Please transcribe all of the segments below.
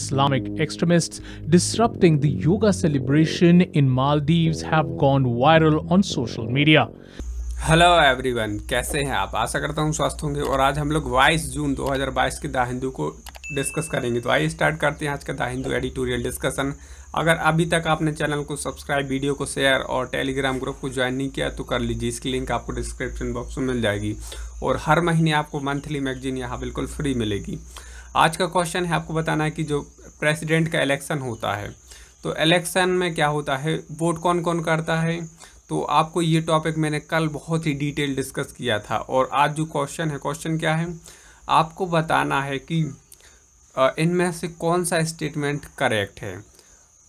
Islamic extremists disrupting the yoga celebration in Maldives have gone viral on social media. Hello everyone कैसे हैं आप आशा करता हूं स्वस्थ होंगे और आज हम लोग 22 जून 2022 के द हिंदू को डिस्कस करेंगे तो आइए स्टार्ट करते हैं आज का द हिंदू एडिटोरियल डिस्कशन अगर अभी तक आपने चैनल को सब्सक्राइब वीडियो को शेयर और टेलीग्राम ग्रुप को ज्वाइन नहीं किया तो कर लीजिए इसकी लिंक आपको डिस्क्रिप्शन बॉक्स में मिल जाएगी और हर महीने आपको मंथली मैगजीन यहाँ बिल्कुल फ्री मिलेगी आज का क्वेश्चन है आपको बताना है कि जो प्रेसिडेंट का इलेक्शन होता है तो इलेक्शन में क्या होता है वोट कौन कौन करता है तो आपको ये टॉपिक मैंने कल बहुत ही डिटेल डिस्कस किया था और आज जो क्वेश्चन है क्वेश्चन क्या है आपको बताना है कि इनमें से कौन सा स्टेटमेंट करेक्ट है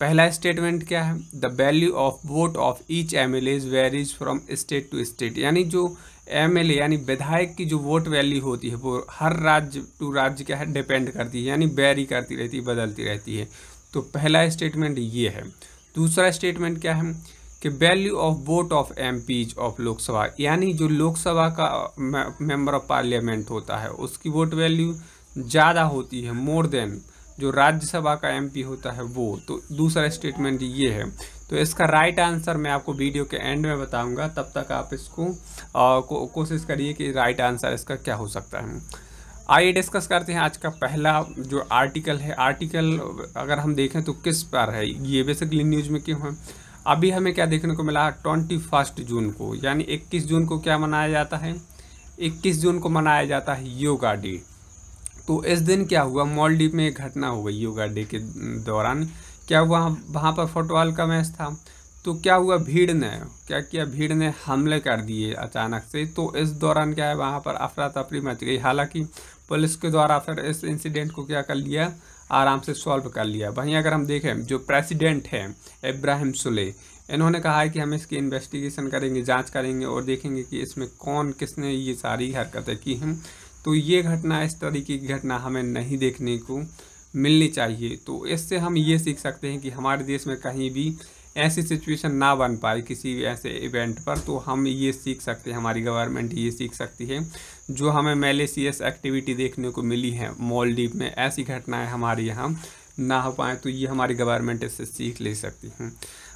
पहला स्टेटमेंट क्या है the value of vote of each M L as varies from state to state यानी जो एमएलए यानी विधायक की जो वोट वैल्यू होती है वो हर राज्य टू राज्य क्या है डिपेंड करती है यानी बैरी करती रहती है बदलती रहती है तो पहला स्टेटमेंट ये है दूसरा स्टेटमेंट क्या है कि value of vote of M Ps of Lok Sabha यानी जो लोकसभा का मेंबर ऑफ पार्लियामेंट होता है उसकी वोट वैल्यू ज़्यादा होती है मोर देन जो राज्यसभा का एमपी होता है वो तो दूसरा स्टेटमेंट ये है तो इसका राइट आंसर मैं आपको वीडियो के एंड में बताऊंगा तब तक आप इसको को, कोशिश करिए कि राइट आंसर इसका क्या हो सकता है आइए डिस्कस करते हैं आज का पहला जो आर्टिकल है आर्टिकल अगर हम देखें तो किस पर है ये बेसिकली न्यूज़ में क्यों है अभी हमें क्या देखने को मिला ट्वेंटी फर्स्ट जून को यानी इक्कीस जून को क्या मनाया जाता है इक्कीस जून को मनाया जाता है योगा डे तो इस दिन क्या हुआ मॉल में एक घटना हो गई योगा डे के दौरान क्या हुआ वहाँ पर फुटबॉल का मैच था तो क्या हुआ भीड़ ने क्या किया भीड़ ने हमले कर दिए अचानक से तो इस दौरान क्या है वहाँ पर अफरा तफरी मच गई हालांकि पुलिस के द्वारा फिर इस इंसिडेंट को क्या कर लिया आराम से सॉल्व कर लिया वहीं अगर हम देखें जो प्रेसिडेंट हैं इब्राहिम सुले इन्होंने कहा है कि हम इसकी इन्वेस्टिगेशन करेंगे जाँच करेंगे और देखेंगे कि इसमें कौन किसने ये सारी हरकतें की हैं तो ये घटना इस तरीके की घटना हमें नहीं देखने को मिलनी चाहिए तो इससे हम ये सीख सकते हैं कि हमारे देश में कहीं भी ऐसी सिचुएशन ना बन पाए किसी भी ऐसे इवेंट पर तो हम ये सीख सकते हैं हमारी गवर्नमेंट ये सीख सकती है जो हमें मेलेसियस एक्टिविटी देखने को मिली है मॉलडीप में ऐसी घटनाएं हमारे यहाँ ना हो पाएँ तो ये हमारी गवर्नमेंट इससे सीख ले सकती हैं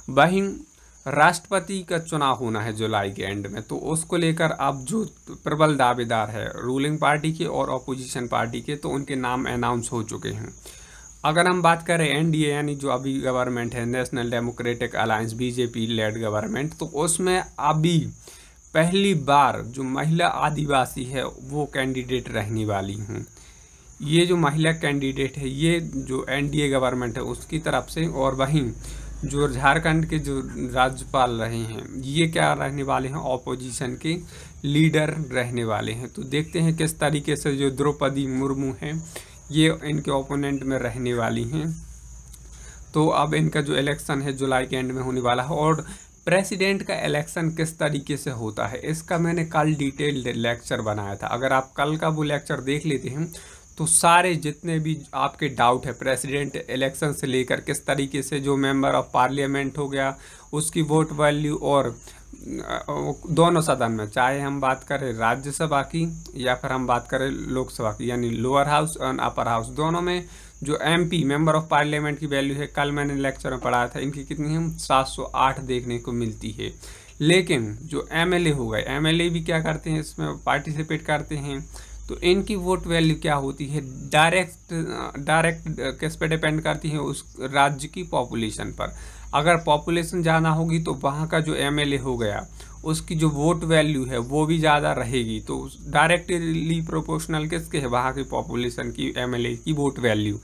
वहीं राष्ट्रपति का चुनाव होना है जुलाई के एंड में तो उसको लेकर अब जो प्रबल दावेदार है रूलिंग पार्टी के और अपोजिशन पार्टी के तो उनके नाम अनाउंस हो चुके हैं अगर हम बात करें एनडीए यानी जो अभी गवर्नमेंट है National Democratic Alliance BJP led government तो उसमें अभी पहली बार जो महिला आदिवासी है वो कैंडिडेट रहने वाली हैं ये जो महिला कैंडिडेट है ये जो एनडीए गवर्नमेंट है उसकी तरफ से और वहीं जो झारखंड के जो राज्यपाल रहे हैं ये क्या रहने वाले हैं ऑपोजिशन के लीडर रहने वाले हैं तो देखते हैं किस तरीके से जो द्रौपदी मुर्मू हैं ये इनके ओपोनेंट में रहने वाली हैं तो अब इनका जो इलेक्शन है जुलाई के एंड में होने वाला है और प्रेसिडेंट का इलेक्शन किस तरीके से होता है इसका मैंने कल डिटेल्ड लेक्चर बनाया था अगर आप कल का वो लेक्चर देख लेते हैं तो सारे जितने भी आपके डाउट है प्रेसिडेंट इलेक्शन से लेकर किस तरीके से जो मेंबर ऑफ पार्लियामेंट हो गया उसकी वोट वैल्यू और दोनों सदन में चाहे हम बात करें राज्यसभा की या फिर हम बात करें लोकसभा की यानी लोअर हाउस और अपर हाउस दोनों में जो एमपी मेंबर ऑफ पार्लियामेंट की वैल्यू है कल मैंने लेक्चर में पढ़ाया था इनकी कितनी हम 708 देखने को मिलती है लेकिन जो एमएलए हो गए एमएलए भी क्या करते हैं इसमें पार्टिसिपेट करते हैं तो इनकी वोट वैल्यू क्या होती है डायरेक्ट डायरेक्ट किस पे डिपेंड करती है उस राज्य की पॉपुलेशन पर अगर पॉपुलेशन ज़्यादा होगी तो वहाँ का जो एमएलए हो गया उसकी जो वोट वैल्यू है वो भी ज़्यादा रहेगी तो डायरेक्टली प्रोपोर्शनल किसके है वहाँ की पॉपुलेशन की एमएलए की वोट वैल्यू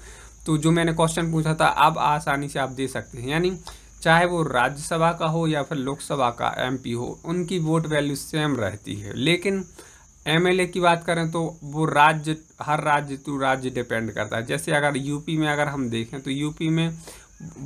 तो जो मैंने क्वेश्चन पूछा था अब आसानी से आप दे सकते हैं यानी चाहे वो राज्यसभा का हो या फिर लोकसभा का एमपी हो उनकी वोट वैल्यू सेम रहती है लेकिन एमएलए की बात करें तो वो राज्य हर राज्य टू तो राज्य डिपेंड करता है जैसे अगर यूपी में अगर हम देखें तो यूपी में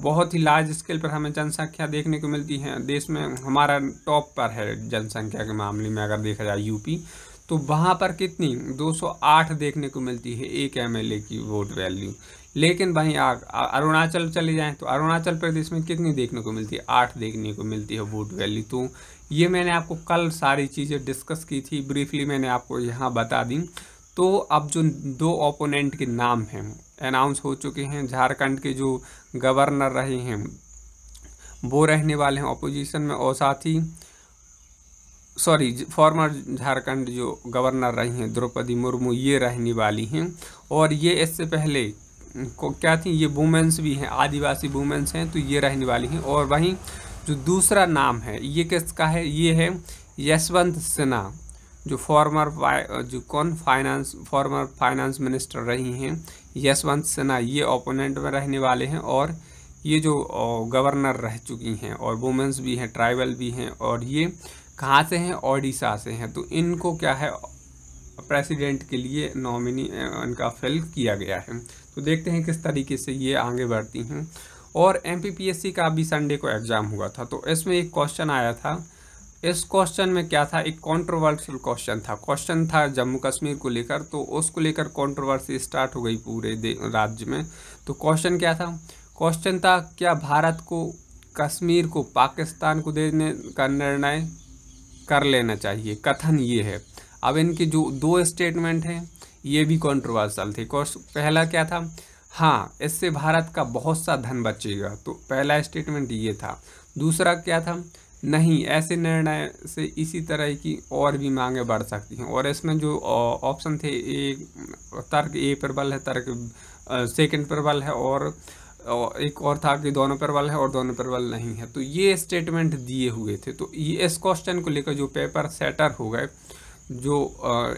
बहुत ही लार्ज स्केल पर हमें जनसंख्या देखने को मिलती है देश में हमारा टॉप पर है जनसंख्या के मामले में अगर देखा जाए यूपी तो वहाँ पर कितनी 208 देखने को मिलती है एक एमएलए की वोट वैल्यू लेकिन वहीं अरुणाचल चले जाएं तो अरुणाचल प्रदेश में कितनी देखने को मिलती है आठ देखने को मिलती है वोट वैल्यू तो ये मैंने आपको कल सारी चीज़ें डिस्कस की थी ब्रीफली मैंने आपको यहाँ बता दी तो अब जो दो ओपोनेंट के नाम हैं अनाउंस हो चुके हैं झारखंड के जो गवर्नर रहे हैं वो रहने वाले हैं अपोजिशन में और साथ ही सॉरी फॉर्मर झारखंड जो गवर्नर रही हैं द्रौपदी मुर्मू ये रहने वाली हैं और ये इससे पहले को क्या थी ये वुमेंस भी हैं आदिवासी वुमेंस हैं तो ये रहने वाली हैं और वहीं जो दूसरा नाम है ये किसका है ये है यशवंत सिन्हा जो फॉर्मर जो कौन फाइनेंस फॉर्मर फाइनेंस मिनिस्टर रही हैं यशवंत सिन्हा ये ओपोनेंट में रहने वाले हैं और ये जो गवर्नर रह चुकी हैं और वुमेंस भी हैं ट्राइबल भी हैं और ये कहाँ से हैं ओडिशा से हैं तो इनको क्या है प्रेसिडेंट के लिए नॉमिनी इनका फिल किया गया है तो देखते हैं किस तरीके से ये आगे बढ़ती हैं और एम का भी संडे को एग्ज़ाम हुआ था तो इसमें एक क्वेश्चन आया था इस क्वेश्चन में क्या था एक कंट्रोवर्शियल क्वेश्चन था क्वेश्चन था जम्मू कश्मीर को लेकर तो उसको लेकर कंट्रोवर्सी स्टार्ट हो गई पूरे राज्य में तो क्वेश्चन क्या था क्वेश्चन था क्या भारत को कश्मीर को पाकिस्तान को देने का निर्णय कर लेना चाहिए कथन ये है अब इनके जो दो स्टेटमेंट हैं ये भी कॉन्ट्रोवर्सल थे पहला क्या था हाँ इससे भारत का बहुत सा धन बचेगा तो पहला स्टेटमेंट ये था दूसरा क्या था नहीं ऐसे निर्णय से इसी तरह की और भी मांगे बढ़ सकती हैं और इसमें जो ऑप्शन थे ए तर्क ए प्रबल है तर्क सेकंड प्रबल है और एक और था कि दोनों प्रबल है और दोनों प्रबल नहीं है तो ये स्टेटमेंट दिए हुए थे तो ये इस क्वेश्चन को लेकर जो पेपर सेटर हो गए जो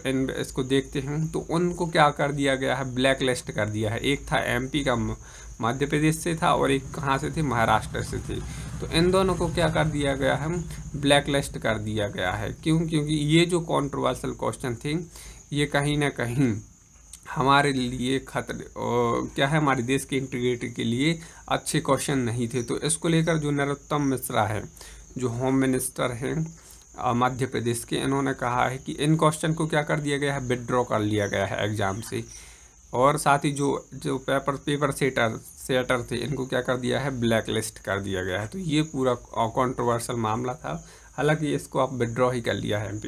इन इसको देखते हैं तो उनको क्या कर दिया गया है ब्लैक लिस्ट कर दिया है एक था एमपी का मध्य प्रदेश से था और एक कहाँ से थे महाराष्ट्र से थे तो इन दोनों को क्या कर दिया गया है ब्लैक लिस्ट कर दिया गया है क्यों क्योंकि ये जो कॉन्ट्रोवर्सल क्वेश्चन थे ये कहीं ना कहीं हमारे लिए खतरे क्या है हमारे देश के इंटीग्रेटी के लिए अच्छे क्वेश्चन नहीं थे तो इसको लेकर जो नरोत्तम मिश्रा है जो होम मिनिस्टर हैं मध्य प्रदेश के इन्होंने कहा है कि इन क्वेश्चन को क्या कर दिया गया है विदड्रॉ कर लिया गया है एग्ज़ाम से और साथ ही जो जो पेपर पेपर सेटर सेटर थे इनको क्या कर दिया है ब्लैक लिस्ट कर दिया गया है तो ये पूरा कॉन्ट्रोवर्सल मामला था हालांकि इसको आप विदड्रॉ ही कर लिया है एम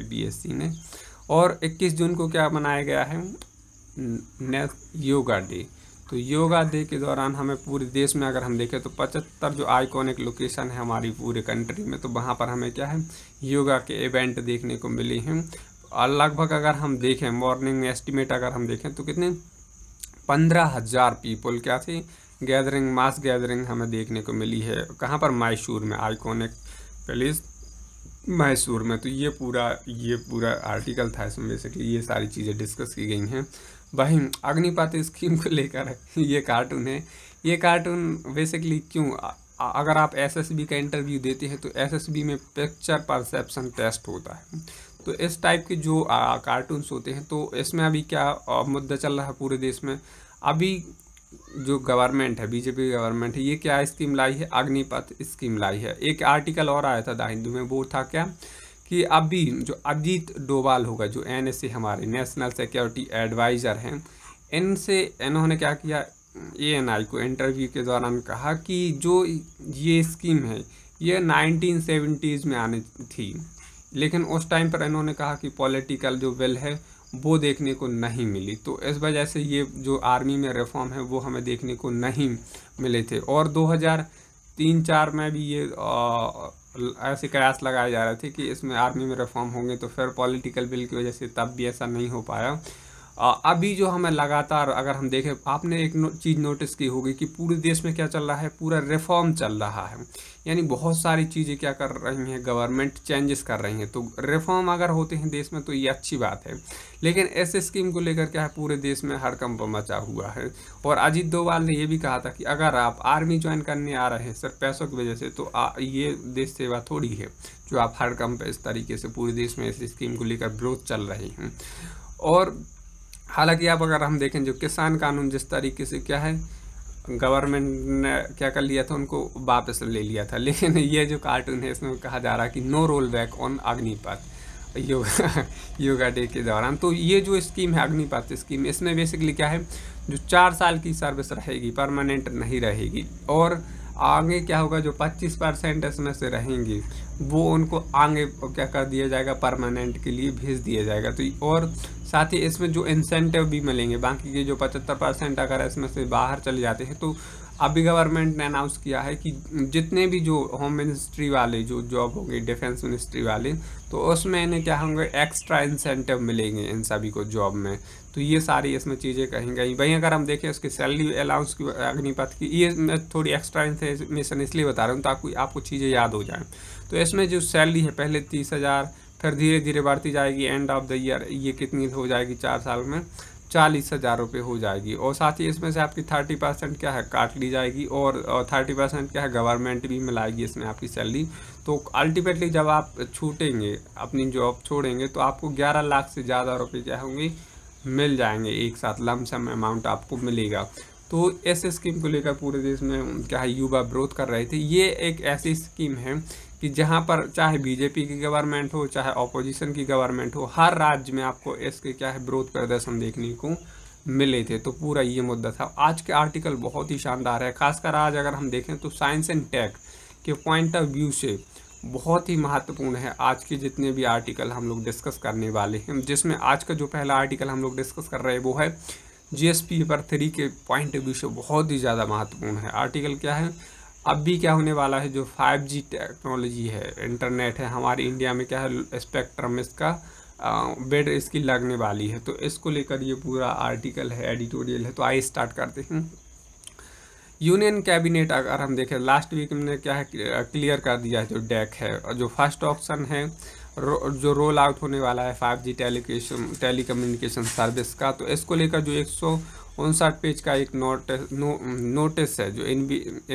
ने और इक्कीस जून को क्या मनाया गया है योगा डे तो योगा डे के दौरान हमें पूरे देश में अगर हम देखें तो पचहत्तर जो आइकॉनिक लोकेशन है हमारी पूरे कंट्री में तो वहाँ पर हमें क्या है योगा के इवेंट देखने को मिले हैं और लगभग अगर हम देखें मॉर्निंग में एस्टिमेट अगर हम देखें तो कितने पंद्रह हज़ार पीपल क्या थी गैदरिंग मास गैदरिंग हमें देखने को मिली है कहाँ पर मैसूर में आइकॉनिक प्लेस मैसूर में तो ये पूरा ये पूरा आर्टिकल था इसमें बेसिकली ये सारी चीज़ें डिस्कस की गई हैं भाई अग्निपथ स्कीम को लेकर ये कार्टून है ये कार्टून बेसिकली क्यों अगर आप एसएसबी का इंटरव्यू देते हैं तो एसएसबी में पिक्चर परसेप्शन टेस्ट होता है तो इस टाइप के जो कार्टून्स होते हैं तो इसमें अभी क्या मुद्दा चल रहा है पूरे देश में अभी जो गवर्नमेंट है बीजेपी गवर्नमेंट है ये क्या स्कीम लाई है अग्निपथ स्कीम लाई है एक आर्टिकल और आया था द हिंदू में वो था क्या कि अभी जो अजीत डोवाल होगा जो एन हमारे नेशनल सिक्योरिटी एडवाइज़र हैं इनसे इन्होंने क्या किया ए को इंटरव्यू के दौरान कहा कि जो ये स्कीम है ये नाइनटीन सेवेंटीज़ में आने थी लेकिन उस टाइम पर इन्होंने कहा कि पॉलिटिकल जो विल है वो देखने को नहीं मिली तो इस वजह से ये जो आर्मी में रिफॉर्म है वो हमें देखने को नहीं मिले थे और तीन चार में भी ये कयास लगाए जा रहे थी कि इसमें आर्मी में रिफॉर्म होंगे तो फिर पॉलिटिकल बिल की वजह से तब भी ऐसा नहीं हो पाया अभी जो हमें लगातार अगर हम देखें आपने एक नो, चीज़ नोटिस की होगी कि पूरे देश में क्या चल रहा है पूरा रिफॉर्म चल रहा है यानी बहुत सारी चीज़ें क्या कर रही हैं गवर्नमेंट चेंजेस कर रही हैं तो रिफॉर्म अगर होते हैं देश में तो ये अच्छी बात है लेकिन इस स्कीम को लेकर क्या है पूरे देश में हड़कंप मचा हुआ है और अजीत डोवाल ने यह भी कहा था कि अगर आप आर्मी ज्वाइन करने आ रहे हैं सर पैसों की वजह से तो आ, ये देश सेवा थोड़ी है जो आप हड़कंप इस तरीके से पूरे देश में इस स्कीम को लेकर विरोध चल रही हैं और हालांकि अब अगर हम देखें जो किसान कानून जिस तरीके से क्या है गवर्नमेंट ने क्या कर लिया था उनको वापस ले लिया था लेकिन ये जो कार्टून है इसमें कहा जा रहा है कि no roll back on Agnipath yoga yoga day के दौरान तो ये जो स्कीम है अग्निपथ स्कीम इसमें बेसिकली क्या है जो चार साल की सर्विस रहेगी परमानेंट नहीं रहेगी और आगे क्या होगा जो 25 परसेंट इसमें से रहेंगी वो उनको आगे क्या कर दिया जाएगा परमानेंट के लिए भेज दिया जाएगा तो और साथ ही इसमें जो इंसेंटिव भी मिलेंगे बाकी के जो पचहत्तर परसेंट अगर इसमें से बाहर चले जाते हैं तो अभी गवर्नमेंट ने अनाउंस किया है कि जितने भी जो होम मिनिस्ट्री वाले जो जॉब होंगे डिफेंस मिनिस्ट्री वाले तो उसमें इन्हें क्या होंगे एक्स्ट्रा इंसेंटिव मिलेंगे इन सभी को जॉब में तो ये सारी इसमें चीज़ें कहीं गई वहीं अगर हम देखें उसकी सैलरी अलाउंस की अग्निपथ की ये मैं थोड़ी एक्स्ट्रा इन्फॉर्मेशन इसलिए बता रहा हूँ ताकि आपको चीज़ें याद हो जाएँ तो इसमें जो सैलरी है पहले तीस हज़ार फिर धीरे धीरे बढ़ती जाएगी एंड ऑफ द ईयर ये कितनी हो जाएगी चार साल में चालीस हज़ार रुपये हो जाएगी और साथ ही इसमें से आपकी थर्टी परसेंट क्या है काट ली जाएगी और थर्टी परसेंट क्या है गवर्नमेंट भी मिलाएगी इसमें आपकी सैलरी तो अल्टीमेटली जब आप छूटेंगे अपनी जॉब छोड़ेंगे तो आपको ग्यारह लाख से ज़्यादा रुपये क्या होंगे मिल जाएंगे एक साथ लमसम अमाउंट आपको मिलेगा तो इस स्कीम को लेकर पूरे देश में क्या है युवा विरोध कर रहे थे ये एक ऐसी स्कीम है कि जहाँ पर चाहे बीजेपी की गवर्नमेंट हो चाहे अपोजिशन की गवर्नमेंट हो हर राज्य में आपको इसके क्या है विरोध प्रदर्शन देखने को मिले थे तो पूरा ये मुद्दा था आज के आर्टिकल बहुत ही शानदार है खासकर आज अगर हम देखें तो साइंस एंड टेक के पॉइंट ऑफ व्यू से बहुत ही महत्वपूर्ण है आज के जितने भी आर्टिकल हम लोग डिस्कस करने वाले हैं जिसमें आज का जो पहला आर्टिकल हम लोग डिस्कस कर रहे हैं वो है जी पेपर थ्री के पॉइंट ऑफ व्यू से बहुत ही ज़्यादा महत्वपूर्ण है आर्टिकल क्या है अब भी क्या होने वाला है जो 5G टेक्नोलॉजी है इंटरनेट है हमारे इंडिया में क्या है स्पेक्ट्रम इसका बेड इसकी लगने वाली है तो इसको लेकर ये पूरा आर्टिकल है एडिटोरियल है तो आइए स्टार्ट करते हैं यूनियन कैबिनेट अगर हम देखें लास्ट वीक हमने क्या है क्लियर कर दिया है जो डेक है और जो फर्स्ट ऑप्शन है रो, जो रोल आउट होने वाला है फाइव जी टेलीकेशन टेली कम्युनिकेशन सर्विस का तो इसको लेकर जो एक सौ उनसठ पेज का एक नोट नो, नोटिस है जो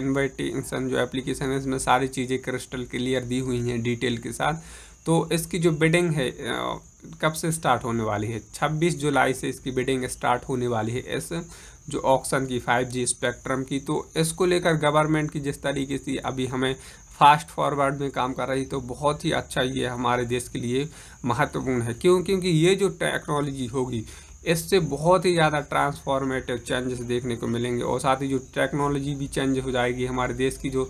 इन्विटेशन जो एप्लीकेशन है इसमें सारी चीज़ें क्रिस्टल क्लियर दी हुई हैं डिटेल के साथ तो इसकी जो बिडिंग है कब से स्टार्ट होने वाली है 26 जुलाई से इसकी बिडिंग स्टार्ट होने वाली है इस जो ऑक्शन की 5G स्पेक्ट्रम की तो इसको लेकर गवर्नमेंट की जिस तरीके से अभी हमें फास्ट फॉरवर्ड में काम कर रही तो बहुत ही अच्छा ये हमारे देश के लिए महत्वपूर्ण है क्यों क्योंकि ये जो टेक्नोलॉजी होगी इससे बहुत ही ज़्यादा ट्रांसफॉर्मेटिव चेंजेस देखने को मिलेंगे और साथ ही जो टेक्नोलॉजी भी चेंज हो जाएगी हमारे देश की जो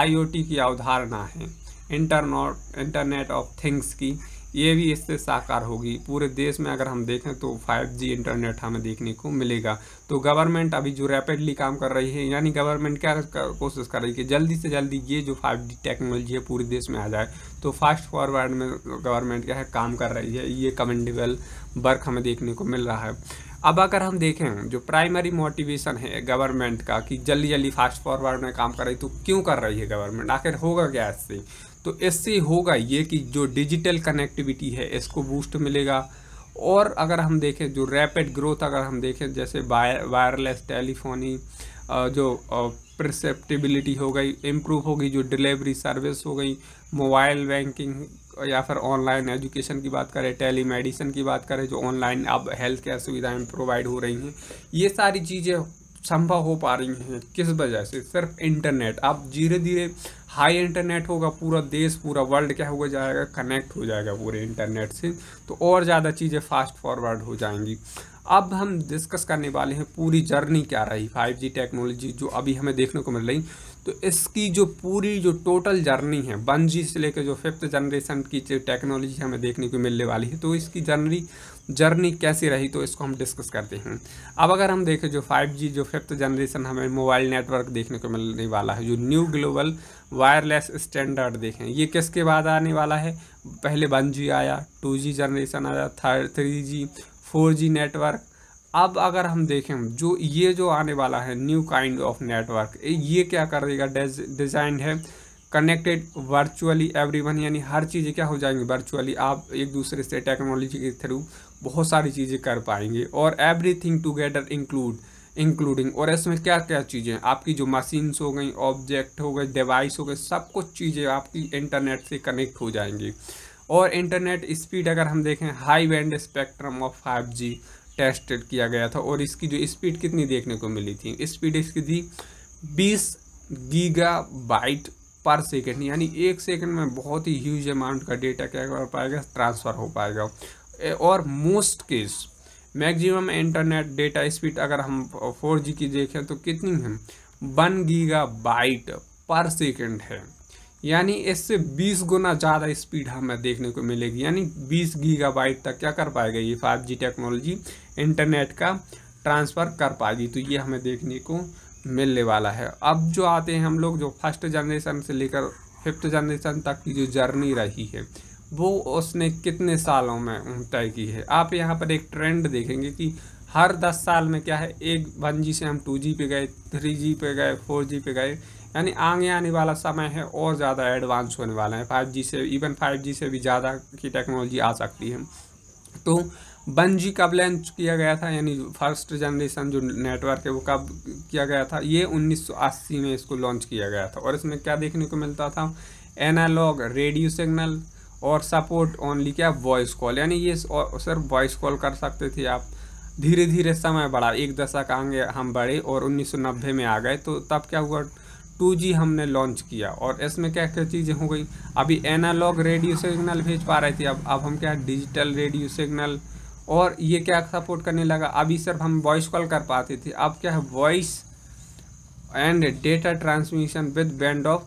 आईओटी की अवधारणा है इंटरनॉट इंटरनेट ऑफ थिंग्स की ये भी इससे साकार होगी पूरे देश में अगर हम देखें तो 5G इंटरनेट हमें देखने को मिलेगा तो गवर्नमेंट अभी जो रैपिडली काम कर रही है यानी गवर्नमेंट क्या कोशिश कर रही है कि जल्दी से जल्दी ये जो 5G टेक्नोलॉजी है पूरे देश में आ जाए तो फास्ट फॉरवर्ड में गवर्नमेंट क्या है काम कर रही है ये कमेंडेबल वर्क हमें देखने को मिल रहा है अब अगर हम देखें जो प्राइमरी मोटिवेशन है गवर्नमेंट का कि जल्दी जल्दी फास्ट फॉरवर्ड में काम कर रही तो क्यों कर रही है गवर्नमेंट आखिर होगा क्या इससे तो इससे होगा ये कि जो डिजिटल कनेक्टिविटी है इसको बूस्ट मिलेगा और अगर हम देखें जो रैपिड ग्रोथ अगर हम देखें जैसे वायरलेस टेलीफोनी जो प्रसेप्टेबिलिटी हो गई इम्प्रूव होगी जो डिलीवरी सर्विस हो गई मोबाइल बैंकिंग या फिर ऑनलाइन एजुकेशन की बात करें टेली मेडिसिन की बात करें जो ऑनलाइन अब हेल्थ केयर सुविधाएँ प्रोवाइड हो रही हैं ये सारी चीज़ें संभव हो पा रही हैं किस वजह से सिर्फ इंटरनेट अब धीरे धीरे हाई इंटरनेट होगा पूरा देश पूरा वर्ल्ड क्या हो जाएगा कनेक्ट हो जाएगा पूरे इंटरनेट से तो और ज़्यादा चीज़ें फास्ट फॉरवर्ड हो जाएंगी अब हम डिस्कस करने वाले हैं पूरी जर्नी क्या रही 5G टेक्नोलॉजी जो अभी हमें देखने को मिल रही तो इसकी जो पूरी जो टोटल जर्नी है वन जी से लेकर जो फिफ्थ जनरेशन की जो टेक्नोलॉजी हमें देखने को मिलने वाली है तो इसकी जर्नी जर्नी कैसी रही तो इसको हम डिस्कस करते हैं अब अगर हम देखें जो 5G जो फिफ्थ जनरेशन हमें मोबाइल नेटवर्क देखने को मिलने वाला है जो न्यू ग्लोबल वायरलेस स्टैंडर्ड देखें ये किसके बाद आने वाला है पहले वन आया टू जनरेशन आया थर्ड थ्री जी नेटवर्क अब अगर हम देखें जो ये जो आने वाला है न्यू काइंड ऑफ नेटवर्क ये क्या कर देगा डिजाइन है कनेक्टेड वर्चुअली एवरीवन यानी हर चीज़ें क्या हो जाएंगी वर्चुअली आप एक दूसरे से टेक्नोलॉजी के थ्रू बहुत सारी चीज़ें कर पाएंगे और एवरीथिंग टुगेदर इंक्लूड इंक्लूडिंग और इसमें क्या क्या चीज़ें आपकी जो मशीन्स हो गई ऑब्जेक्ट हो गए डिवाइस हो गए सब कुछ चीज़ें आपकी इंटरनेट से कनेक्ट हो जाएंगी और इंटरनेट स्पीड अगर हम देखें high band spectrum of G tested किया गया था और इसकी जो स्पीड कितनी देखने को मिली थी स्पीड इसकी थी बीस गीगा बाइट पर सेकेंड यानी एक सेकेंड में बहुत ही ह्यूज अमाउंट का डेटा क्या कर पाएगा ट्रांसफ़र हो पाएगा और most case maximum internet data speed अगर हम 4G की देखें तो कितनी है one gigabyte per second है यानी इससे 20 गुना ज़्यादा स्पीड हमें देखने को मिलेगी यानी 20 बाइट तक क्या कर पाएगा ये 5G टेक्नोलॉजी इंटरनेट का ट्रांसफ़र कर पाएगी तो ये हमें देखने को मिलने वाला है अब जो आते हैं हम लोग जो फर्स्ट जनरेशन से लेकर फिफ्थ जनरेशन तक की जो जर्नी रही है वो उसने कितने सालों में तय की है आप यहाँ पर एक ट्रेंड देखेंगे कि हर दस साल में क्या है एक वन जी से हम टू जी पे गए थ्री जी पे गए फोर जी पे गए यानी आगे आने वाला समय है और ज़्यादा एडवांस होने वाला है फाइव जी से इवन फाइव जी से भी ज़्यादा की टेक्नोलॉजी आ सकती है तो वन जी कब लॉन्च किया गया था यानी फर्स्ट जनरेशन जो नेटवर्क है वो कब किया गया था ये 1980 में इसको लॉन्च किया गया था और इसमें क्या देखने को मिलता था एनालॉग रेडियो सिग्नल और सपोर्ट ओनली क्या वॉइस कॉल यानी ये सिर्फ वॉइस कॉल कर सकते थे आप धीरे धीरे समय बढ़ा एक दशक आगे हम बढ़े और उन्नीस में आ गए तो तब क्या हुआ 2G हमने लॉन्च किया और इसमें क्या क्या चीज़ें हो गई अभी एनालॉग रेडियो सिग्नल भेज पा रहे थे अब अब हम क्या डिजिटल रेडियो सिग्नल और ये क्या सपोर्ट करने लगा अभी सिर्फ हम वॉइस कॉल कर पाते थे अब क्या है voice and data transmission with band of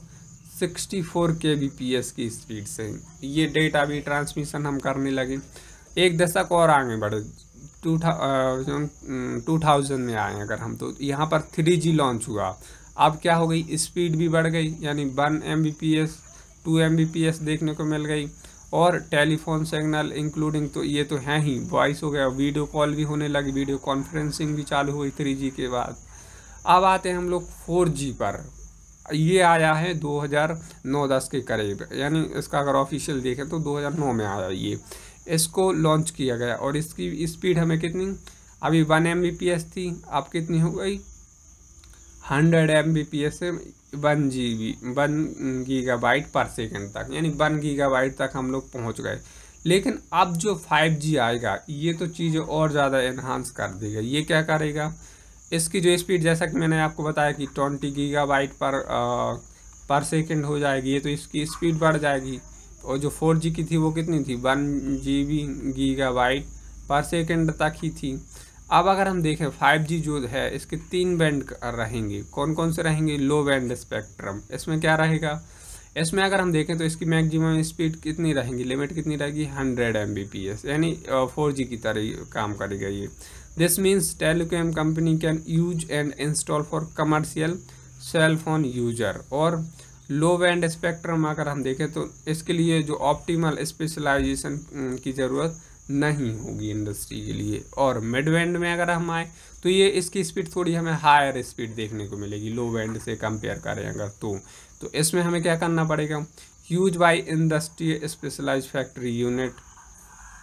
64 K की स्पीड से ये डेटा भी ट्रांसमिशन हम करने लगे एक दशक और आगे बढ़े टू टू थाउजेंड में आए अगर हम तो यहाँ पर थ्री जी लॉन्च हुआ अब क्या हो गई स्पीड भी बढ़ गई यानी one M B P S two M B P S देखने को मिल गई और टेलीफोन सिग्नल इंक्लूडिंग तो ये तो हैं ही वॉइस हो गया वीडियो कॉल भी होने लगी वीडियो कॉन्फ्रेंसिंग भी चालू हुई थ्री के बाद अब आते हैं हम लोग फोर पर ये आया है 2009-10 के करीब यानी इसका अगर ऑफिशियल देखें तो 2009 में आया ये इसको लॉन्च किया गया और इसकी स्पीड हमें कितनी अभी वन एम थी अब कितनी हो गई hundred M B P S one G B one gigabyte per second तक यानी वन गीगा बाइट तक हम लोग पहुँच गए लेकिन अब जो 5G आएगा ये तो चीज़ और ज़्यादा इन्हांस कर देगा ये क्या करेगा इसकी जो स्पीड जैसा कि मैंने आपको बताया कि ट्वेंटी गीगा बाइट पर आ, पर सेकेंड हो जाएगी ये तो इसकी स्पीड बढ़ जाएगी और जो 4G की थी वो कितनी थी one G B gigabyte per second तक ही थी अब अगर हम देखें 5G जो है इसके तीन बैंड रहेंगे कौन कौन से रहेंगे लो बैंड स्पेक्ट्रम इसमें क्या रहेगा इसमें अगर हम देखें तो इसकी मैक्सिमम स्पीड कितनी रहेगी लिमिट कितनी रहेगी 100 एम यानी 4G की तरह काम करेगा ये this means telecom company can use and install for commercial cell phone user और लो बैंड स्पेक्ट्रम अगर हम देखें तो इसके लिए जो ऑप्टीमल स्पेशलाइजेशन की ज़रूरत नहीं होगी इंडस्ट्री के लिए और मिड बैंड में अगर हम आए तो ये इसकी स्पीड थोड़ी हमें हायर स्पीड देखने को मिलेगी लो बैंड से कंपेयर करें अगर तो तो इसमें हमें क्या करना पड़ेगा use by industry specialise factory unit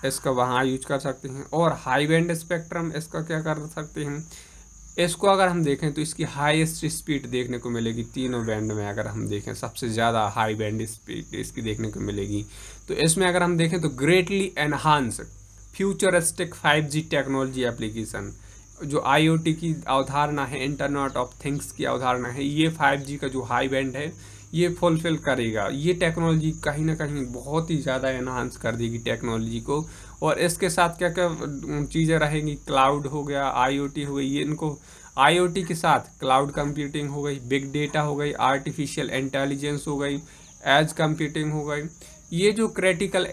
इसका वहाँ यूज कर सकते हैं और हाई बैंड स्पेक्ट्रम इसका क्या कर सकते हैं इसको अगर हम देखें तो इसकी हाईएस्ट स्पीड देखने को मिलेगी तीनों बैंड में अगर हम देखें सबसे ज़्यादा हाई बैंड स्पीड इसकी देखने को मिलेगी तो इसमें अगर हम देखें तो greatly enhanced futuristic 5G technology application जो आई की अवधारणा है इंटरनेट ऑफ थिंग्स की अवधारणा है ये 5G का जो हाई बैंड है ये फुलफिल करेगा ये टेक्नोलॉजी कहीं ना कहीं बहुत ही ज़्यादा एनहांस कर देगी टेक्नोलॉजी को और इसके साथ क्या क्या चीज़ें रहेंगी क्लाउड हो गया आई हो गई ये इनको आई के साथ क्लाउड कंप्यूटिंग हो गई बिग डेटा हो गई आर्टिफिशियल इंटेलिजेंस हो गई एज कंप्यूटिंग हो गई ये जो क्रिटिकल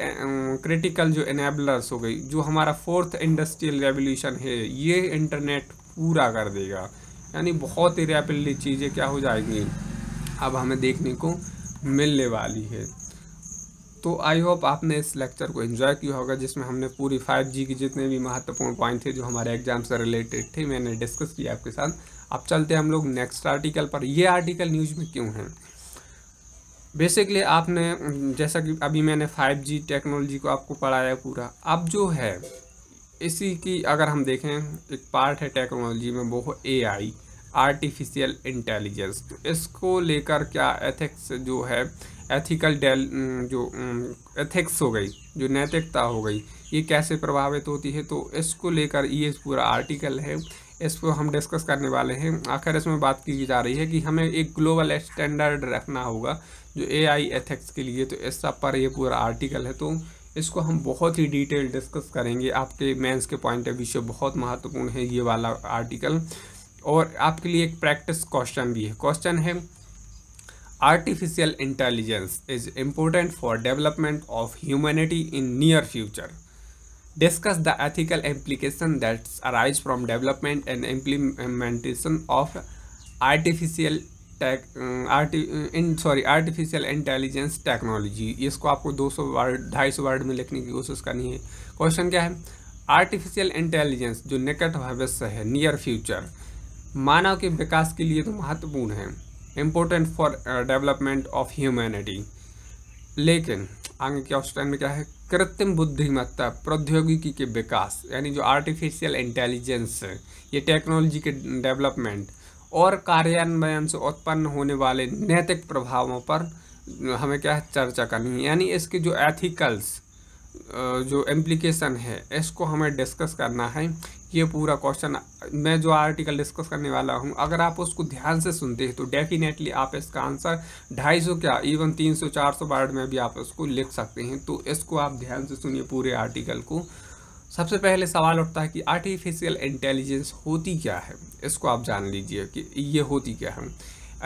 क्रिटिकल जो इनेबलर्स हो गई जो हमारा फोर्थ इंडस्ट्रियल रेवोल्यूशन है ये इंटरनेट पूरा कर देगा यानी बहुत ही रैपिडली चीज़ें क्या हो जाएंगी अब हमें देखने को मिलने वाली है तो आई होप आपने इस लेक्चर को एंजॉय किया होगा जिसमें हमने पूरी 5G के जितने भी महत्वपूर्ण पॉइंट थे जो हमारे एग्जाम से रिलेटेड थे मैंने डिस्कस किया आपके साथ अब चलते हैं हम लोग नेक्स्ट आर्टिकल पर यह आर्टिकल न्यूज़ में क्यों है बेसिकली आपने जैसा कि अभी मैंने 5G टेक्नोलॉजी को आपको पढ़ाया पूरा अब जो है इसी की अगर हम देखें एक पार्ट है टेक्नोलॉजी में वो ए आई आर्टिफिशियल इंटेलिजेंस इसको लेकर क्या एथिक्स जो है एथिकल डेल जो एथिक्स हो गई जो नैतिकता हो गई ये कैसे प्रभावित होती है तो इसको लेकर ये पूरा आर्टिकल है इसको हम डिस्कस करने वाले हैं आखिर इसमें बात की जा रही है कि हमें एक ग्लोबल स्टैंडर्ड रखना होगा जो एआई एथिक्स के लिए तो इस पर ये पूरा आर्टिकल है तो इसको हम बहुत ही डिटेल डिस्कस करेंगे आपके मेंस के पॉइंट ऑफ व्यू बहुत महत्वपूर्ण है ये वाला आर्टिकल और आपके लिए एक प्रैक्टिस क्वेश्चन भी है क्वेश्चन है artificial intelligence is important for development of humanity in near future discuss the ethical implication that's arise from development and implementation of artificial tech आर्टि in sorry artificial intelligence technology इसको आपको 200 word सौ word में लिखने की कोशिश करनी है क्वेश्चन क्या है आर्टिफिशियल इंटेलिजेंस जो निकट भविष्य है नियर फ्यूचर मानव के विकास के लिए तो महत्वपूर्ण है important for development of humanity लेकिन आगे के ऑप्शन में क्या है कृत्रिम बुद्धिमत्ता प्रौद्योगिकी के विकास यानी जो आर्टिफिशियल इंटेलिजेंस ये टेक्नोलॉजी के डेवलपमेंट और कार्यान्वयन से उत्पन्न होने वाले नैतिक प्रभावों पर हमें क्या है चर्चा करनी है यानी इसके जो एथिकल्स जो एम्प्लीकेशन है इसको हमें डिस्कस करना है ये पूरा क्वेश्चन मैं जो आर्टिकल डिस्कस करने वाला हूँ अगर आप उसको ध्यान से सुनते हैं तो डेफिनेटली आप इसका आंसर 250 क्या इवन 300 400 वर्ड में भी आप उसको लिख सकते हैं तो इसको आप ध्यान से सुनिए पूरे आर्टिकल को सबसे पहले सवाल उठता है कि आर्टिफिशियल इंटेलिजेंस होती क्या है इसको आप जान लीजिए कि ये होती क्या है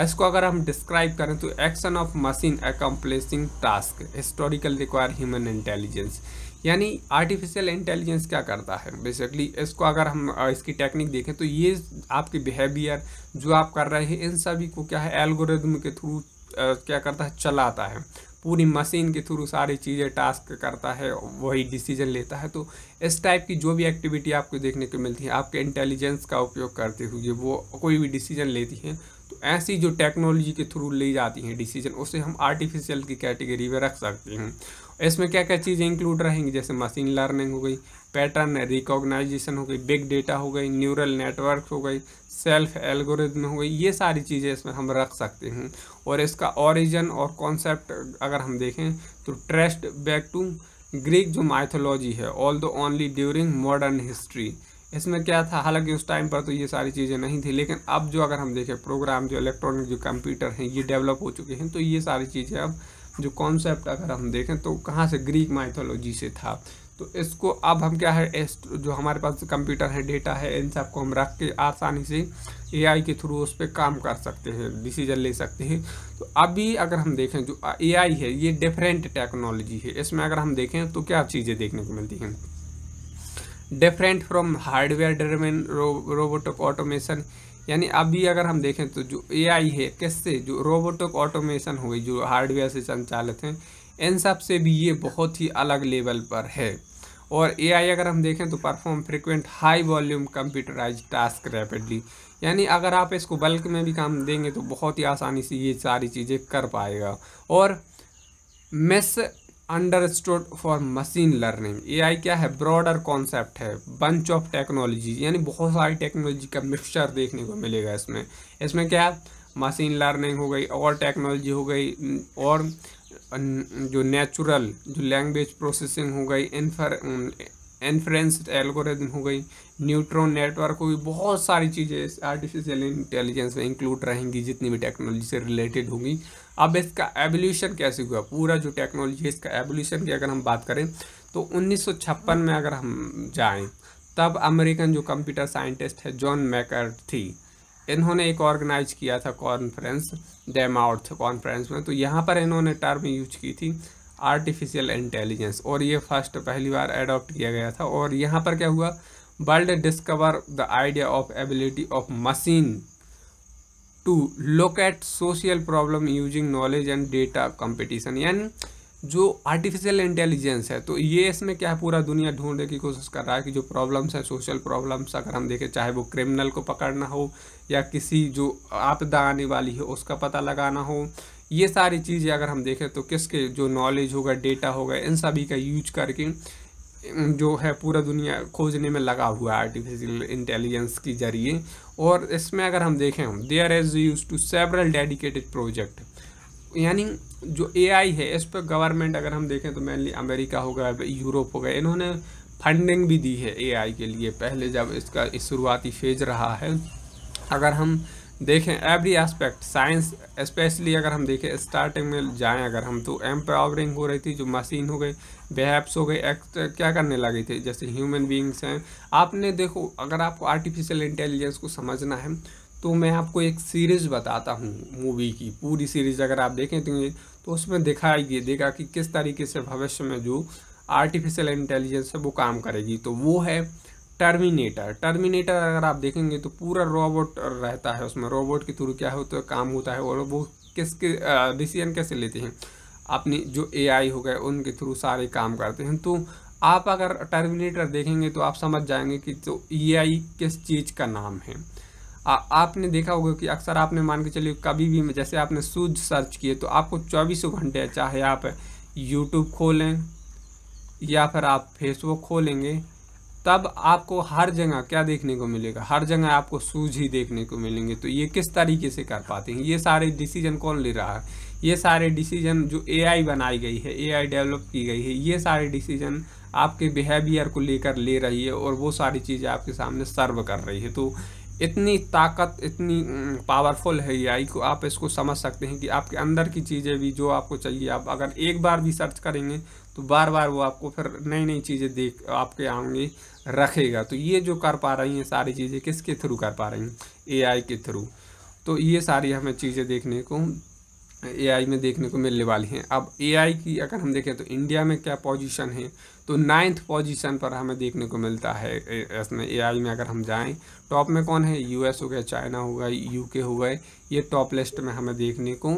इसको अगर हम डिस्क्राइब करें तो action of machine accomplishing task historical require human intelligence यानी आर्टिफिशियल इंटेलिजेंस क्या करता है बेसिकली इसको अगर हम इसकी टेक्निक देखें तो ये आपके बिहेवियर जो आप कर रहे हैं इन सभी को क्या है एल्गोरिदम के थ्रू क्या करता है चलाता है पूरी मशीन के थ्रू सारी चीज़ें टास्क करता है वही डिसीजन लेता है तो इस टाइप की जो भी एक्टिविटी आपको देखने को मिलती है आपके इंटेलिजेंस का उपयोग करते हुए वो कोई भी डिसीजन लेती हैं तो ऐसी जो टेक्नोलॉजी के थ्रू ली जाती हैं डिसीजन उसे हम आर्टिफिशियल की कैटेगरी में रख सकते हैं इसमें क्या क्या चीज़ें इंक्लूड रहेंगी जैसे मशीन लर्निंग हो गई पैटर्न रिकॉग्नाइजेशन हो गई बिग डेटा हो गई न्यूरल नेटवर्क हो गई सेल्फ एल्गोरिथम हो गई ये सारी चीज़ें इसमें हम रख सकते हैं और इसका ओरिजिन और कॉन्सेप्ट अगर हम देखें तो ट्रेस्ट बैक टू ग्रीक जो माइथोलॉजी है although only during modern history इसमें क्या था हालांकि उस टाइम पर तो ये सारी चीज़ें नहीं थी लेकिन अब जो अगर हम देखें प्रोग्राम जो इलेक्ट्रॉनिक जो कंप्यूटर हैं ये डेवलप हो चुके हैं तो ये सारी चीज़ें अब जो कॉन्सेप्ट अगर हम देखें तो कहाँ से ग्रीक माइथोलॉजी से था तो इसको अब हम क्या है जो हमारे पास कंप्यूटर है डेटा है इन सबको हम रख के आसानी से एआई के थ्रू उस पर काम कर सकते हैं डिसीजन ले सकते हैं तो अभी अगर हम देखें जो एआई है ये डिफरेंट टेक्नोलॉजी है इसमें अगर हम देखें तो क्या चीज़ें देखने को मिलती हैं different from hardware driven robotic automation यानी अभी अगर हम देखें तो जो एआई है किससे जो रोबोटिक ऑटोमेशन हो गई जो हार्डवेयर से संचालित हैं इन सब से भी ये बहुत ही अलग लेवल पर है और एआई अगर हम देखें तो perform frequent high volume computerize task rapidly यानी अगर आप इसको बल्क में भी काम देंगे तो बहुत ही आसानी से ये सारी चीज़ें कर पाएगा और misunderstood for machine learning AI क्या है ब्रॉडर कॉन्सेप्ट है बंच ऑफ टेक्नोलॉजी यानी बहुत सारी टेक्नोलॉजी का मिक्सचर देखने को मिलेगा इसमें इसमें क्या है मशीन लर्निंग हो गई और टेक्नोलॉजी हो गई और जो नेचुरल जो लैंग्वेज प्रोसेसिंग हो गई इनफर इन्फ्रेंस एल्गोरिदम हो गई न्यूट्रॉन नेटवर्क हो गई बहुत सारी चीज़ें आर्टिफिशियल इंटेलिजेंस में इंक्लूड रहेंगी जितनी भी टेक्नोलॉजी से रिलेटेड होंगी अब इसका एवोल्यूशन कैसे हुआ पूरा जो टेक्नोलॉजी है इसका एवोल्यूशन की अगर हम बात करें तो 1956 में अगर हम जाएं तब अमेरिकन जो कंप्यूटर साइंटिस्ट है जॉन मैकर थी इन्होंने एक ऑर्गेनाइज किया था कॉन्फ्रेंस डेमाउथ कॉन्फ्रेंस में तो यहाँ पर इन्होंने टर्म यूज की थी आर्टिफिशियल इंटेलिजेंस और ये फर्स्ट पहली बार एडॉप्ट किया गया था और यहाँ पर क्या हुआ world discover the idea of ability of machine to locate social problem using knowledge and data competition यानी जो आर्टिफिशियल इंटेलिजेंस है तो ये इसमें क्या है पूरा दुनिया ढूंढने की कोशिश कर रहा है कि जो प्रॉब्लम्स है सोशल प्रॉब्लम्स अगर हम देखें चाहे वो क्रिमिनल को पकड़ना हो या किसी जो आपदा आने वाली है उसका पता लगाना हो ये सारी चीज़ें अगर हम देखें तो किसके जो नॉलेज होगा डेटा होगा इन सभी का यूज करके जो है पूरा दुनिया खोजने में लगा हुआ है आर्टिफिशियल इंटेलिजेंस के जरिए और इसमें अगर हम देखें there is use to several dedicated project यानी जो एआई है इस पर गवर्नमेंट अगर हम देखें तो मेनली अमेरिका हो गया यूरोप हो गया इन्होंने फंडिंग भी दी है एआई के लिए पहले जब इसका इस शुरुआती फेज रहा है अगर हम देखें एवरी एस्पेक्ट साइंस स्पेशली अगर हम देखें स्टार्टिंग में जाएं अगर हम तो एम्पावरिंग हो रही थी जो मशीन हो गई बेहैप्स हो गए एक्ट क्या करने लगे थे जैसे ह्यूमन बींग्स हैं आपने देखो अगर आपको आर्टिफिशियल इंटेलिजेंस को समझना है तो मैं आपको एक सीरीज़ बताता हूँ मूवी की पूरी सीरीज़ अगर आप देखें तो तो उसमें दे देगा कि किस तरीके से भविष्य में जो आर्टिफिशियल इंटेलिजेंस है वो काम करेगी तो वो है टर्मिनेटर टर्मिनेटर अगर आप देखेंगे तो पूरा रोबोट रहता है उसमें रोबोट के थ्रू क्या होता है काम होता है और वो किसके डिसीजन कैसे लेते हैं अपनी जो एआई हो गए उनके थ्रू सारे काम करते हैं तो आप अगर टर्मिनेटर देखेंगे तो आप समझ जाएंगे कि तो ए आई किस चीज़ का नाम है आ, आपने देखा होगा कि अक्सर आपने मान के चलिए कभी भी जैसे आपने सूज सर्च किए तो आपको चौबीसों घंटे चाहे आप यूट्यूब खोलें या फिर आप फेसबुक खोलेंगे तब आपको हर जगह क्या देखने को मिलेगा हर जगह आपको सूझ ही देखने को मिलेंगे तो ये किस तरीके से कर पाते हैं ये सारे डिसीजन कौन ले रहा है ये सारे डिसीजन जो एआई बनाई गई है एआई डेवलप की गई है ये सारे डिसीजन आपके बिहेवियर को लेकर ले रही है और वो सारी चीज़ें आपके सामने सर्व कर रही है तो इतनी ताकत इतनी पावरफुल है ये आई को आप इसको समझ सकते हैं कि आपके अंदर की चीज़ें भी जो आपको चाहिए आप अगर एक बार भी सर्च करेंगे तो बार बार वो आपको फिर नई नई चीज़ें देख आपके आगे रखेगा तो ये जो कर पा रही हैं सारी चीज़ें किसके थ्रू कर पा रही हैं ए के थ्रू तो ये सारी हमें चीज़ें देखने को एआई में देखने को मिलने वाली हैं अब एआई की अगर हम देखें तो इंडिया में क्या पोजीशन है तो नाइन्थ पोजीशन पर हमें देखने को मिलता है इसमें एआई में अगर हम जाएं टॉप में कौन है यूएस हो गया चाइना हो गया यूके हो गए ये टॉप लिस्ट में हमें देखने को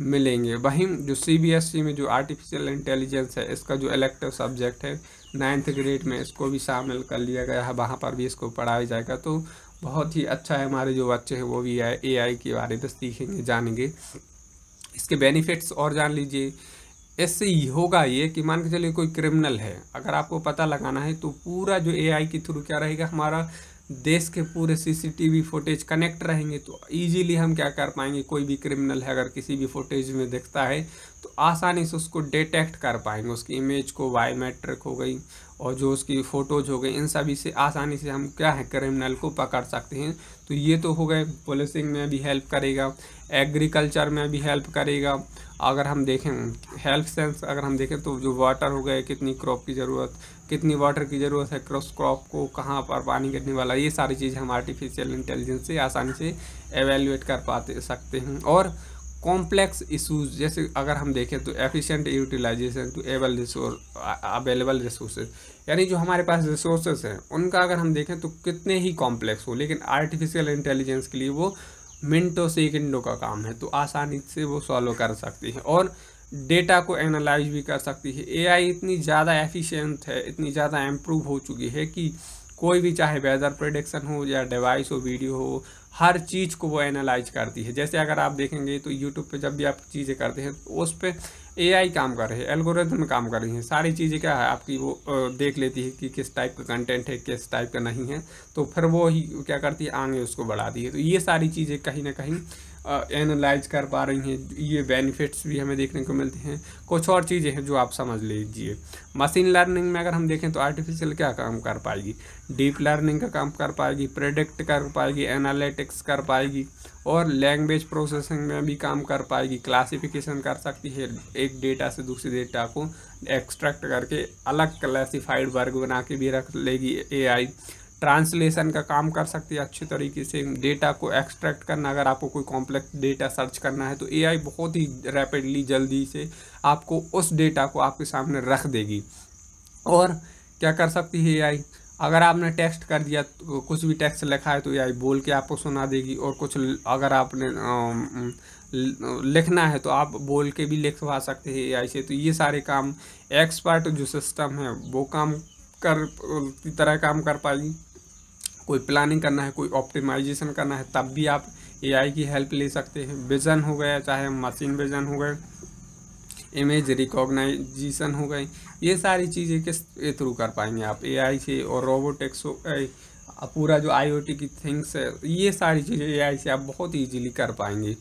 मिलेंगे वहीं जो सीबीएसई e में जो आर्टिफिशियल इंटेलिजेंस है इसका जो इलेक्टिव सब्जेक्ट है नाइन्थ ग्रेड में इसको भी शामिल कर लिया गया है वहाँ पर भी इसको पढ़ाया जाएगा तो बहुत ही अच्छा है हमारे जो बच्चे हैं वो भी ए आई के बारे में सीखेंगे जानेंगे इसके बेनिफिट्स और जान लीजिए इससे होगा ये कि मान के चलिए कोई क्रिमिनल है अगर आपको पता लगाना है तो पूरा जो एआई के थ्रू क्या रहेगा हमारा देश के पूरे सीसीटीवी फुटेज कनेक्ट रहेंगे तो इजीली हम क्या कर पाएंगे कोई भी क्रिमिनल है अगर किसी भी फुटेज में देखता है तो आसानी से उसको डिटेक्ट कर पाएंगे उसकी इमेज को बायोमेट्रिक हो गई और जो उसकी फ़ोटोज हो गई इन सभी से आसानी से हम क्या है क्रिमिनल को पकड़ सकते हैं तो ये तो हो गए पुलिसिंग में भी हेल्प करेगा एग्रीकल्चर में भी हेल्प करेगा अगर हम देखें हेल्थ सेंस अगर हम देखें तो जो वाटर हो गए कितनी क्रॉप की ज़रूरत कितनी वाटर की ज़रूरत है क्रॉस क्रॉप को कहाँ पर पानी गिरने वाला ये सारी चीज़ हम आर्टिफिशियल इंटेलिजेंस से आसानी से एवेल्युएट कर पाते सकते हैं और कॉम्प्लेक्स इशूज जैसे अगर हम देखें तो efficient utilization to able available resources यानी जो हमारे पास रिसोर्सेज हैं उनका अगर हम देखें तो कितने ही कॉम्प्लेक्स हो लेकिन आर्टिफिशियल इंटेलिजेंस के लिए वो मिनटों सेकेंडों का काम है तो आसानी से वो सॉल्व कर सकती है और डेटा को एनालाइज भी कर सकती है एआई इतनी ज़्यादा एफिशिएंट है इतनी ज़्यादा इम्प्रूव हो चुकी है कि कोई भी चाहे वेदर प्रोडिक्शन हो या डिवाइस हो वीडियो हो हर चीज़ को वो एनालाइज करती है जैसे अगर आप देखेंगे तो यूट्यूब पे जब भी आप चीज़ें करते हैं तो उस पर एआई काम कर रही है एल्गोरिथम काम कर रही है सारी चीज़ें क्या है आपकी वो देख लेती है कि किस टाइप का कंटेंट है किस टाइप का नहीं है तो फिर वो ही क्या करती है आगे उसको बढ़ाती है तो ये सारी चीज़ें कहीं ना कहीं एनालाइज कर पा रही हैं ये बेनिफिट्स भी हमें देखने को मिलते हैं कुछ और चीज़ें हैं जो आप समझ लीजिए मशीन लर्निंग में अगर हम देखें तो आर्टिफिशियल क्या काम कर पाएगी डीप लर्निंग का काम कर पाएगी प्रेडिक्ट कर पाएगी एनालिटिक्स कर पाएगी और लैंग्वेज प्रोसेसिंग में भी काम कर पाएगी क्लासिफिकेशन कर सकती है एक डेटा से दूसरे डेटा को एक्सट्रैक्ट करके अलग क्लासिफाइड वर्ग बना के भी रख लेगी एआई ट्रांसलेशन का काम कर सकती है अच्छे तरीके से डेटा को एक्सट्रैक्ट करना अगर आपको कोई कॉम्प्लेक्स डेटा सर्च करना है तो एआई बहुत ही रैपिडली जल्दी से आपको उस डेटा को आपके सामने रख देगी और क्या कर सकती है एआई अगर आपने टेक्स्ट कर दिया तो कुछ भी टेक्स्ट लिखा है तो एआई बोल के आपको सुना देगी और कुछ अगर आपने लिखना है तो आप बोल के भी लिखवा सकते हैं एआई से तो ये सारे काम एक्सपर्ट जो सिस्टम है वो काम कर तरह काम कर पाएगी कोई प्लानिंग करना है कोई ऑप्टिमाइजेशन करना है तब भी आप एआई की हेल्प ले सकते हैं विज़न हो गया चाहे मशीन विज़न हो गए इमेज रिकॉग्नाइजेशन हो गए ये सारी चीज़ें किस थ्रू कर पाएंगे आप एआई से और रोबोटिक्स हो पूरा जो आईओटी की थिंग्स है ये सारी चीज़ें एआई से आप बहुत इजीली कर पाएंगे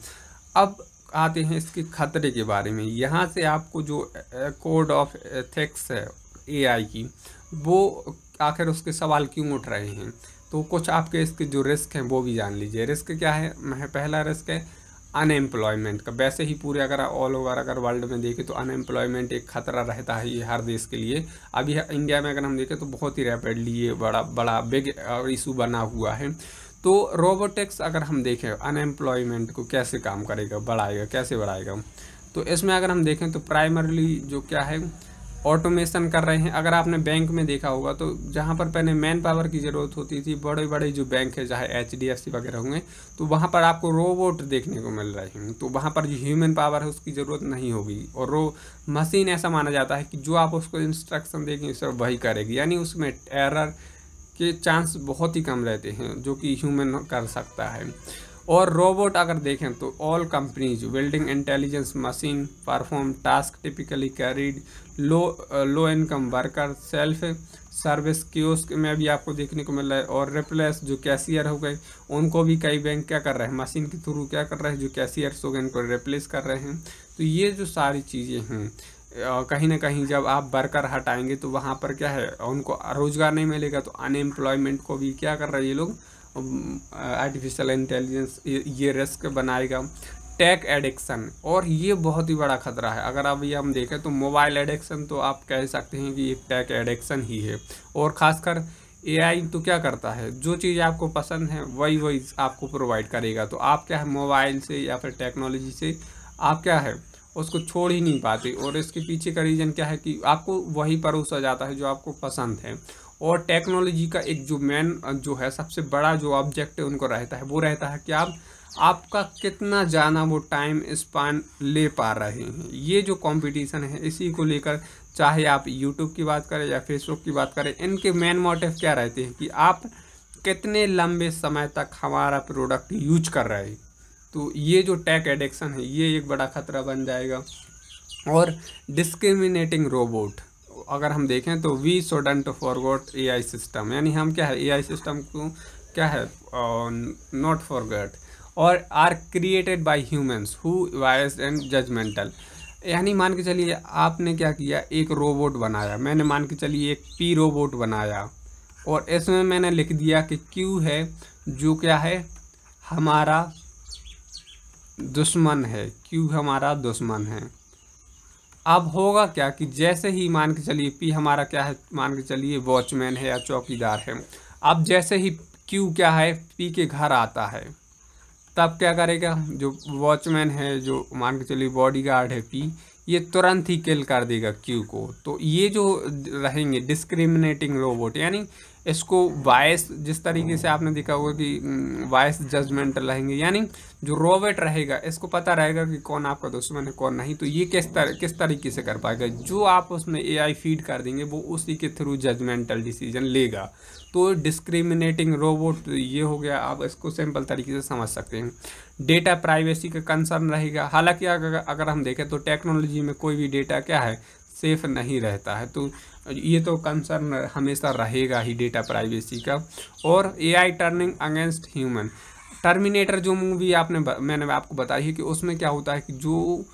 अब आते हैं इसके खतरे के बारे में यहाँ से आपको जो कोड ऑफ एथिक्स है आई की वो आखिर उसके सवाल क्यों उठ रहे हैं तो कुछ आपके इसके जो रिस्क हैं वो भी जान लीजिए रिस्क क्या है मैं पहला रिस्क है अनएम्प्लॉयमेंट का वैसे ही पूरे अगर ऑल ओवर अगर वर्ल्ड में देखें तो अनएम्प्लॉयमेंट एक खतरा रहता है ये हर देश के लिए अभी इंडिया में अगर हम देखें तो बहुत ही रैपिडली ये बड़ा बड़ा बिग इशू बना हुआ है तो रोबोटिक्स अगर हम देखें अनएम्प्लॉयमेंट को कैसे काम करेगा बढ़ाएगा कैसे बढ़ाएगा तो इसमें अगर हम देखें तो प्राइमरली जो क्या है ऑटोमेशन कर रहे हैं अगर आपने बैंक में देखा होगा तो जहाँ पर पहले मैन पावर की ज़रूरत होती थी बड़े बड़े जो बैंक है चाहे एच वगैरह होंगे तो वहाँ पर आपको रोबोट देखने को मिल रहे हैं तो वहाँ पर जो ह्यूमन पावर है उसकी ज़रूरत नहीं होगी और रो मशीन ऐसा माना जाता है कि जो आप उसको इंस्ट्रक्शन देंगे सर वही करेगी यानी उसमें एरर के चांस बहुत ही कम रहते हैं जो कि ह्यूमन कर सकता है और रोबोट अगर देखें तो all companies welding intelligence machine perform task typically carried low low income worker self service kiosk में भी आपको देखने को मिल रहा है और रिप्लेस जो कैशियर हो गए उनको भी कई बैंक क्या कर रहे हैं मशीन के थ्रू क्या कर रहे हैं जो कैशियर्स हो गए इनको रिप्लेस कर रहे हैं तो ये जो सारी चीज़ें हैं कहीं ना कहीं जब आप वर्कर हटाएंगे तो वहाँ पर क्या है उनको रोज़गार नहीं मिलेगा तो अनएम्प्लॉयमेंट को भी क्या कर रहे हैं ये लोग आर्टिफिशियल इंटेलिजेंस ये रिस्क बनाएगा टैक एडिक्शन और ये बहुत ही बड़ा खतरा है अगर अभी ये हम देखें तो मोबाइल एडिक्शन तो आप कह सकते हैं कि एक टैक एडिक्शन ही है और ख़ासकर एआई तो क्या करता है जो चीज़ आपको पसंद है वही वही आपको प्रोवाइड करेगा तो आप क्या है मोबाइल से या फिर टेक्नोलॉजी से आप क्या है उसको छोड़ ही नहीं पाते और इसके पीछे का रीज़न क्या है कि आपको वही परोसा जाता है जो आपको पसंद है और टेक्नोलॉजी का एक जो मेन जो है सबसे बड़ा जो ऑब्जेक्ट है उनको रहता है वो रहता है कि आप आपका कितना जाना वो टाइम स्पान ले पा रहे हैं ये जो कंपटीशन है इसी को लेकर चाहे आप यूट्यूब की बात करें या फेसबुक की बात करें इनके मेन मोटिव क्या रहते हैं कि आप कितने लंबे समय तक हमारा प्रोडक्ट यूज कर रहे हैं तो ये जो टैक एडिक्शन है ये एक बड़ा खतरा बन जाएगा और डिस्क्रिमिनेटिंग रोबोट अगर हम देखें तो we shouldn't forgot A I system यानी हम क्या है ए आई सिस्टम को क्या है नॉट अं, फॉरगेट और are created by humans who wise and judgmental यानी मान के चलिए आपने क्या किया एक रोबोट बनाया मैंने मान के चलिए एक पी रोबोट बनाया और इसमें मैंने लिख दिया कि क्यू है जो क्या है हमारा दुश्मन है क्यों हमारा दुश्मन है अब होगा क्या कि जैसे ही मान के चलिए पी हमारा क्या है मान के चलिए वॉचमैन है या चौकीदार है अब जैसे ही क्यू क्या है पी के घर आता है तब क्या करेगा जो वॉचमैन है जो मान के चलिए बॉडीगार्ड है पी ये तुरंत ही किल कर देगा क्यू को तो ये जो रहेंगे डिस्क्रिमिनेटिंग रोबोट यानी इसको वायस जिस तरीके से आपने देखा होगा कि वायस जजमेंट रहेंगे यानी जो रोबेट रहेगा इसको पता रहेगा कि कौन आपका दुश्मन है कौन नहीं तो ये किस तर, किस तरीके से कर पाएगा जो आप उसमें एआई फीड कर देंगे वो उसी के थ्रू जजमेंटल डिसीजन लेगा तो डिस्क्रिमिनेटिंग रोबोट तो ये हो गया आप इसको सिंपल तरीके से समझ सकते हैं डेटा प्राइवेसी का कंसर्न रहेगा हालांकि अगर अगर हम देखें तो टेक्नोलॉजी में कोई भी डेटा क्या है सेफ नहीं रहता है तो ये तो कंसर्न हमेशा रहेगा ही डेटा प्राइवेसी का और AI turning against human terminator जो मूवी आपने मैंने आपको बताई है कि उसमें क्या होता है कि जो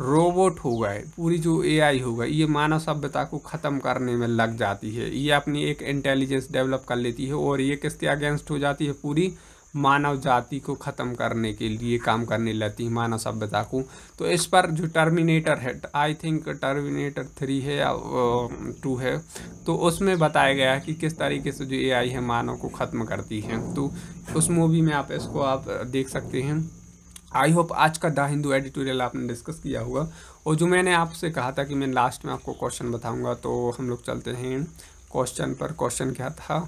रोबोट हो गए पूरी जो एआई होगा ये मानव सभ्यता को ख़त्म करने में लग जाती है ये अपनी एक इंटेलिजेंस डेवलप कर लेती है और ये किसके अगेंस्ट हो जाती है पूरी मानव जाति को ख़त्म करने के लिए काम करने लगती है मानव सभ्यता को तो इस पर जो टर्मिनेटर है आई थिंक टर्मिनेटर थ्री है या टू है तो उसमें बताया गया है कि किस तरीके से जो एआई है मानव को ख़त्म करती है तो उस मूवी में आप इसको आप देख सकते हैं आई होप आज का द हिंदू एडिटोरियल आपने डिस्कस किया होगा और जो मैंने आपसे कहा था कि मैं लास्ट में आपको क्वेश्चन बताऊंगा तो हम लोग चलते हैं क्वेश्चन पर क्वेश्चन क्या था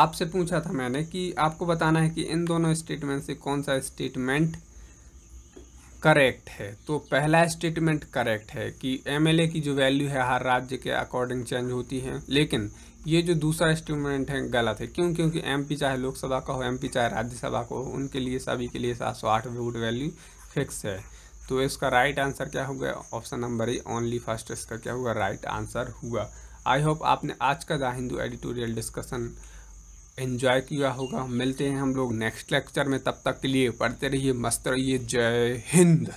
आपसे पूछा था मैंने कि आपको बताना है कि इन दोनों स्टेटमेंट से कौन सा स्टेटमेंट करेक्ट है तो पहला स्टेटमेंट करेक्ट है कि एमएलए की जो वैल्यू है हर राज्य के अकॉर्डिंग चेंज होती है लेकिन ये जो दूसरा स्टेटमेंट है गलत है क्यों क्योंकि एमपी चाहे लोकसभा का हो एमपी चाहे राज्यसभा का हो उनके लिए सभी के लिए सात सौ आठ वोट वैल्यू फिक्स है तो इसका राइट आंसर क्या होगा option number A only first इसका क्या हुआ राइट आंसर हुआ आई होप आपने आज का the Hindu editorial discussion enjoy किया होगा मिलते हैं हम लोग नेक्स्ट लेक्चर में तब तक के लिए पढ़ते रहिए मस्त रहिए जय हिंद